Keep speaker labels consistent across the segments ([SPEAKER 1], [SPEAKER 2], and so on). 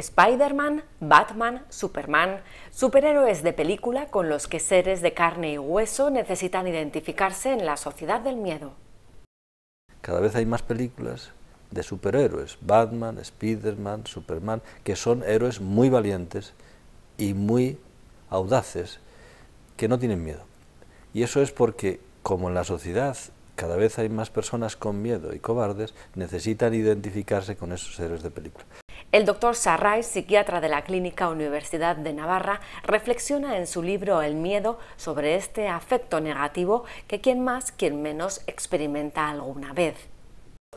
[SPEAKER 1] Spider-Man, Batman, Superman, superhéroes de película con los que seres de carne y hueso necesitan identificarse en la sociedad del miedo.
[SPEAKER 2] Cada vez hay más películas de superhéroes, Batman, Spider-Man, Superman, que son héroes muy valientes y muy audaces, que no tienen miedo. Y eso es porque, como en la sociedad cada vez hay más personas con miedo y cobardes, necesitan identificarse con esos héroes de película.
[SPEAKER 1] El doctor Sarray, psiquiatra de la Clínica Universidad de Navarra, reflexiona en su libro El miedo sobre este afecto negativo que quien más, quien menos experimenta alguna vez.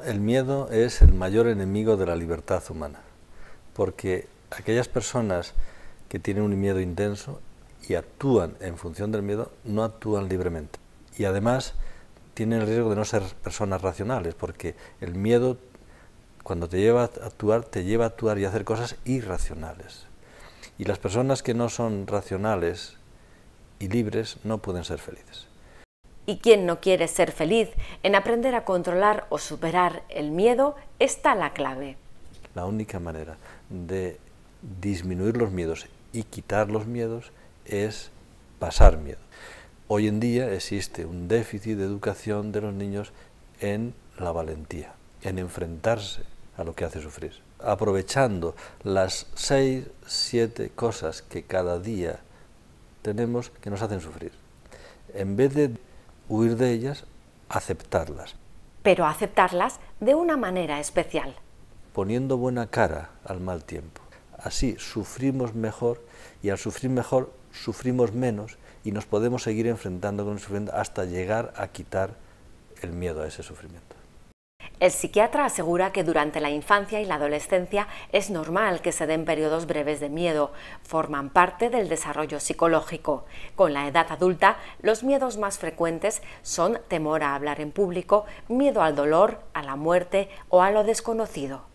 [SPEAKER 2] El miedo es el mayor enemigo de la libertad humana, porque aquellas personas que tienen un miedo intenso y actúan en función del miedo no actúan libremente. Y además tienen el riesgo de no ser personas racionales, porque el miedo cuando te lleva a actuar, te lleva a actuar y a hacer cosas irracionales. Y las personas que no son racionales y libres no pueden ser felices.
[SPEAKER 1] Y quien no quiere ser feliz, en aprender a controlar o superar el miedo está la clave.
[SPEAKER 2] La única manera de disminuir los miedos y quitar los miedos es pasar miedo. Hoy en día existe un déficit de educación de los niños en la valentía en enfrentarse a lo que hace sufrir, aprovechando las seis, siete cosas que cada día tenemos que nos hacen sufrir. En vez de huir de ellas, aceptarlas.
[SPEAKER 1] Pero aceptarlas de una manera especial.
[SPEAKER 2] Poniendo buena cara al mal tiempo. Así sufrimos mejor y al sufrir mejor sufrimos menos y nos podemos seguir enfrentando con el sufrimiento hasta llegar a quitar el miedo a ese sufrimiento.
[SPEAKER 1] El psiquiatra asegura que durante la infancia y la adolescencia es normal que se den periodos breves de miedo, forman parte del desarrollo psicológico. Con la edad adulta, los miedos más frecuentes son temor a hablar en público, miedo al dolor, a la muerte o a lo desconocido.